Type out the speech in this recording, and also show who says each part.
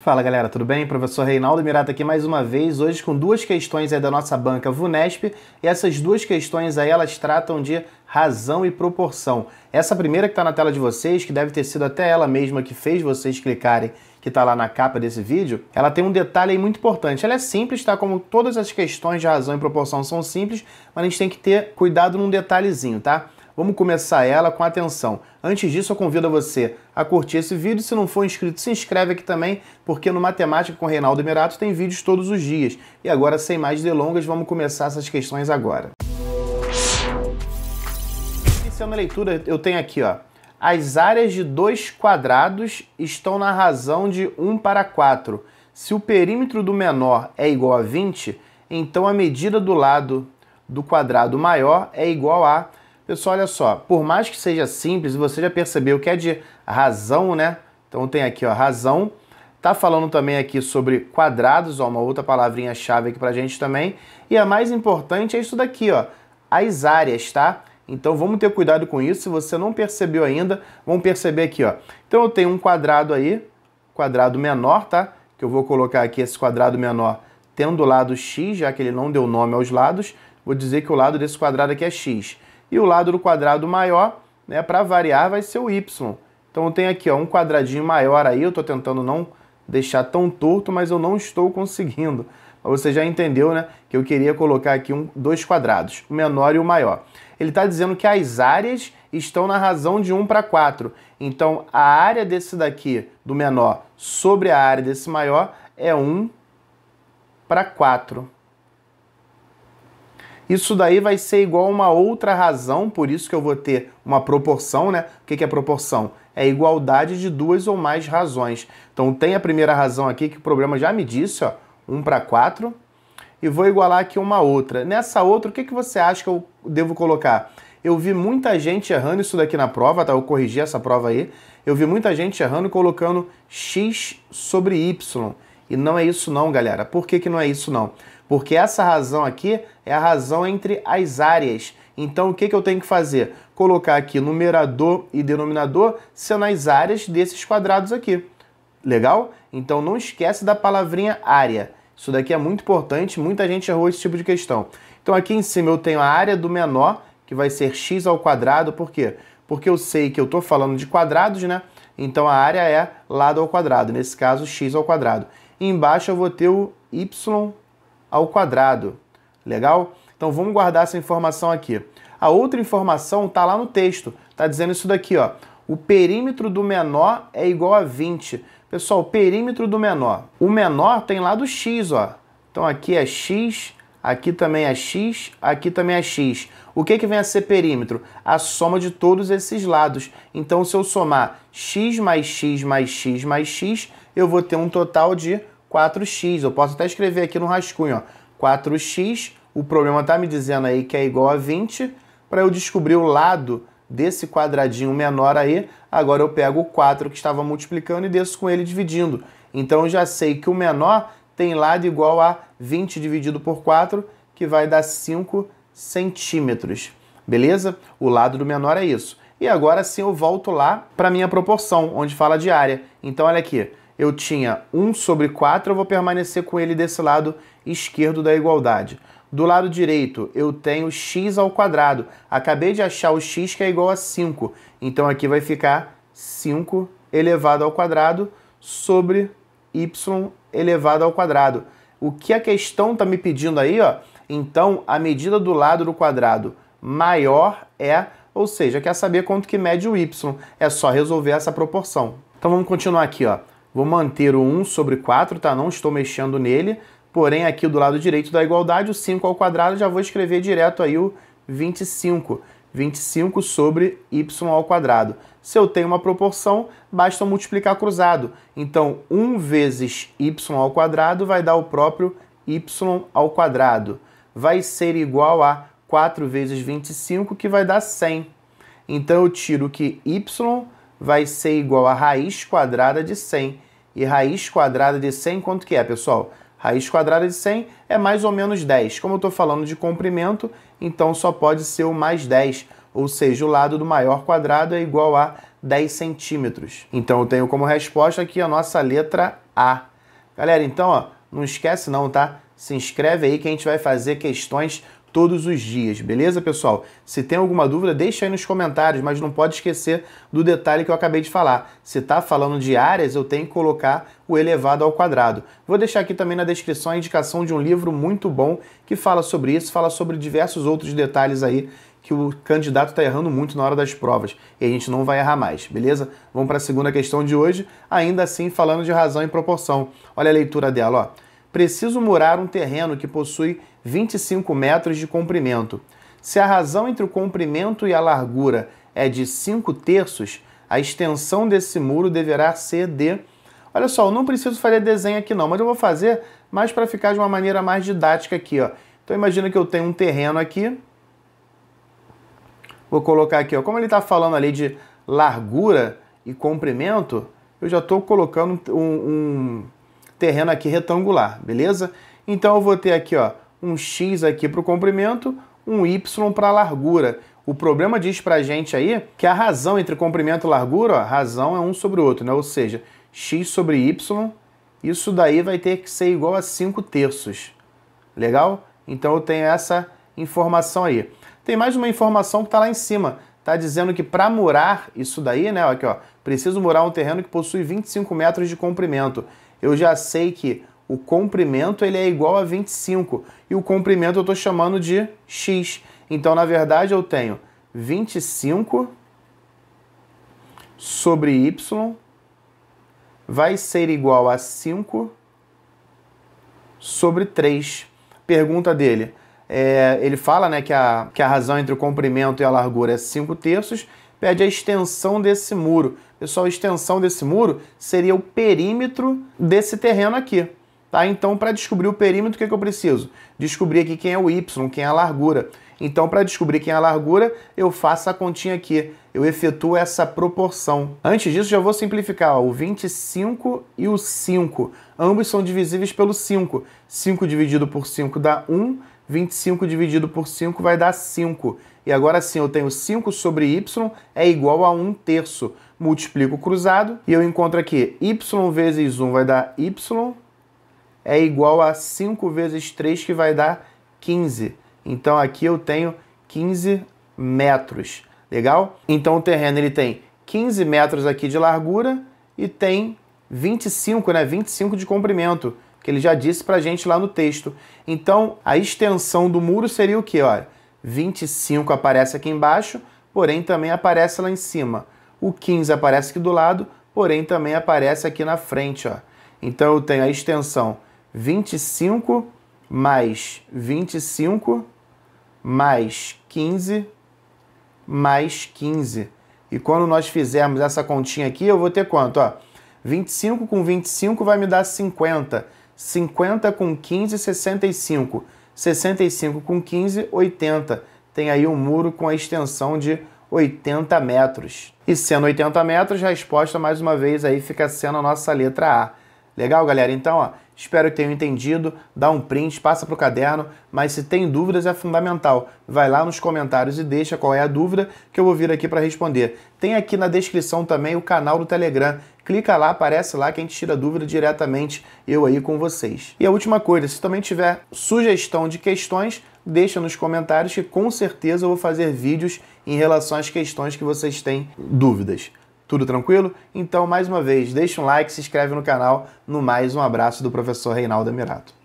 Speaker 1: Fala galera, tudo bem? Professor Reinaldo Mirata aqui mais uma vez, hoje com duas questões aí da nossa banca VUNESP, e essas duas questões aí elas tratam de razão e proporção. Essa primeira que está na tela de vocês, que deve ter sido até ela mesma que fez vocês clicarem, que está lá na capa desse vídeo, ela tem um detalhe aí muito importante. Ela é simples, tá? Como todas as questões de razão e proporção são simples, mas a gente tem que ter cuidado num detalhezinho, tá? Vamos começar ela com atenção. Antes disso, eu convido você a curtir esse vídeo. Se não for inscrito, se inscreve aqui também, porque no Matemática com Reinaldo Emerato tem vídeos todos os dias. E agora, sem mais delongas, vamos começar essas questões agora. Iniciando a leitura, eu tenho aqui, ó. As áreas de dois quadrados estão na razão de 1 para 4. Se o perímetro do menor é igual a 20, então a medida do lado do quadrado maior é igual a Pessoal, olha só, por mais que seja simples, você já percebeu que é de razão, né? Então tem aqui, ó, razão. Tá falando também aqui sobre quadrados, ó, uma outra palavrinha-chave aqui pra gente também. E a mais importante é isso daqui, ó, as áreas, tá? Então vamos ter cuidado com isso, se você não percebeu ainda, vamos perceber aqui, ó. Então eu tenho um quadrado aí, quadrado menor, tá? Que eu vou colocar aqui esse quadrado menor tendo o lado x, já que ele não deu nome aos lados, vou dizer que o lado desse quadrado aqui é x. E o lado do quadrado maior, né, para variar, vai ser o y. Então eu tenho aqui ó, um quadradinho maior aí, eu estou tentando não deixar tão torto, mas eu não estou conseguindo. Mas você já entendeu né, que eu queria colocar aqui um, dois quadrados, o menor e o maior. Ele está dizendo que as áreas estão na razão de 1 para 4. Então a área desse daqui, do menor, sobre a área desse maior, é 1 para 4. Isso daí vai ser igual uma outra razão, por isso que eu vou ter uma proporção, né? O que é proporção? É igualdade de duas ou mais razões. Então tem a primeira razão aqui que o problema já me disse, ó, 1 para 4, e vou igualar aqui uma outra. Nessa outra, o que, que você acha que eu devo colocar? Eu vi muita gente errando isso daqui na prova, tá? Eu corrigi essa prova aí. Eu vi muita gente errando colocando x sobre y. E não é isso não, galera. Por que, que não é isso não? Porque essa razão aqui é a razão entre as áreas. Então, o que, que eu tenho que fazer? Colocar aqui numerador e denominador sendo as áreas desses quadrados aqui. Legal? Então, não esquece da palavrinha área. Isso daqui é muito importante, muita gente errou esse tipo de questão. Então, aqui em cima eu tenho a área do menor, que vai ser x ao quadrado, por quê? Porque eu sei que eu estou falando de quadrados, né? Então, a área é lado ao quadrado, nesse caso, x ao quadrado embaixo eu vou ter o y ao quadrado. Legal? Então vamos guardar essa informação aqui. A outra informação está lá no texto, está dizendo isso daqui, ó. O perímetro do menor é igual a 20. Pessoal, perímetro do menor. O menor tem lá do x, ó. Então aqui é x aqui também é x, aqui também é x. O que, que vem a ser perímetro? A soma de todos esses lados. Então, se eu somar x mais x mais x mais x, eu vou ter um total de 4x. Eu posso até escrever aqui no rascunho, ó, 4x, o problema está me dizendo aí que é igual a 20. Para eu descobrir o lado desse quadradinho menor aí, agora eu pego o 4 que estava multiplicando e desço com ele dividindo. Então, eu já sei que o menor tem lado igual a 20 dividido por 4, que vai dar 5 centímetros. Beleza? O lado do menor é isso. E agora sim eu volto lá para minha proporção, onde fala de área. Então olha aqui, eu tinha 1 sobre 4, eu vou permanecer com ele desse lado esquerdo da igualdade. Do lado direito, eu tenho x ao quadrado. Acabei de achar o x que é igual a 5. Então aqui vai ficar 5 elevado ao quadrado sobre y elevado ao quadrado. O que a questão está me pedindo aí, ó? Então, a medida do lado do quadrado maior é, ou seja, quer saber quanto que mede o y. É só resolver essa proporção. Então vamos continuar aqui, ó. Vou manter o 1 sobre 4, tá? Não estou mexendo nele. Porém, aqui do lado direito da igualdade, o 5 ao quadrado, já vou escrever direto aí o 25. 25 sobre y ao quadrado. Se eu tenho uma proporção, basta multiplicar cruzado. Então, 1 vezes y ao quadrado vai dar o próprio y ao quadrado. Vai ser igual a 4 vezes 25, que vai dar 100. Então, eu tiro que y vai ser igual a raiz quadrada de 100. E raiz quadrada de 100, quanto que é, pessoal? Raiz quadrada de 100 é mais ou menos 10. Como eu estou falando de comprimento, então só pode ser o mais 10, ou seja, o lado do maior quadrado é igual a 10 centímetros. Então eu tenho como resposta aqui a nossa letra A. Galera, então ó, não esquece não, tá? Se inscreve aí que a gente vai fazer questões todos os dias, beleza, pessoal? Se tem alguma dúvida, deixa aí nos comentários, mas não pode esquecer do detalhe que eu acabei de falar. Se está falando de áreas, eu tenho que colocar o elevado ao quadrado. Vou deixar aqui também na descrição a indicação de um livro muito bom que fala sobre isso, fala sobre diversos outros detalhes aí que o candidato está errando muito na hora das provas e a gente não vai errar mais, beleza? Vamos para a segunda questão de hoje, ainda assim falando de razão e proporção. Olha a leitura dela, ó. Preciso murar um terreno que possui 25 metros de comprimento. Se a razão entre o comprimento e a largura é de 5 terços, a extensão desse muro deverá ser de. Olha só, eu não preciso fazer desenho aqui não, mas eu vou fazer mais para ficar de uma maneira mais didática aqui, ó. Então imagina que eu tenho um terreno aqui. Vou colocar aqui, ó. Como ele está falando ali de largura e comprimento, eu já estou colocando um, um terreno aqui retangular, beleza? Então eu vou ter aqui, ó, um x aqui para o comprimento, um y para a largura. O problema diz para a gente aí que a razão entre comprimento e largura, ó, razão é um sobre o outro, né? ou seja, x sobre y, isso daí vai ter que ser igual a 5 terços. Legal? Então eu tenho essa informação aí. Tem mais uma informação que está lá em cima. Está dizendo que para murar isso daí, né? Aqui, ó, preciso murar um terreno que possui 25 metros de comprimento. Eu já sei que o comprimento ele é igual a 25 e o comprimento eu estou chamando de x. Então, na verdade, eu tenho 25 sobre y vai ser igual a 5 sobre 3. Pergunta dele. É, ele fala né, que, a, que a razão entre o comprimento e a largura é 5 terços, pede a extensão desse muro. Pessoal, a extensão desse muro seria o perímetro desse terreno aqui. Tá? Então, para descobrir o perímetro, o que, é que eu preciso? Descobrir aqui quem é o y, quem é a largura. Então, para descobrir quem é a largura, eu faço a continha aqui. Eu efetuo essa proporção. Antes disso, já vou simplificar. Ó, o 25 e o 5. Ambos são divisíveis pelo 5. 5 dividido por 5 dá 1. 25 dividido por 5 vai dar 5. E agora sim, eu tenho 5 sobre y é igual a 1 terço. Multiplico cruzado e eu encontro aqui y vezes 1 vai dar y é igual a 5 vezes 3, que vai dar 15. Então aqui eu tenho 15 metros, legal? Então o terreno ele tem 15 metros aqui de largura e tem 25, né? 25 de comprimento, que ele já disse pra gente lá no texto. Então a extensão do muro seria o que? Olha, 25 aparece aqui embaixo, porém também aparece lá em cima. O 15 aparece aqui do lado, porém também aparece aqui na frente, ó. Então eu tenho a extensão 25 mais 25 mais 15 mais 15. E quando nós fizermos essa continha aqui, eu vou ter quanto? Ó, 25 com 25 vai me dar 50. 50 com 15, 65. 65 com 15, 80. Tem aí um muro com a extensão de 80 metros. E sendo 80 metros, a resposta, mais uma vez, aí fica sendo a nossa letra A. Legal, galera? Então, ó, Espero que tenham entendido. Dá um print, passa para o caderno, mas se tem dúvidas é fundamental. Vai lá nos comentários e deixa qual é a dúvida que eu vou vir aqui para responder. Tem aqui na descrição também o canal do Telegram. Clica lá, aparece lá que a gente tira dúvida diretamente eu aí com vocês. E a última coisa, se também tiver sugestão de questões, deixa nos comentários que com certeza eu vou fazer vídeos em relação às questões que vocês têm dúvidas. Tudo tranquilo? Então, mais uma vez, deixa um like, se inscreve no canal. No mais, um abraço do professor Reinaldo Emirato.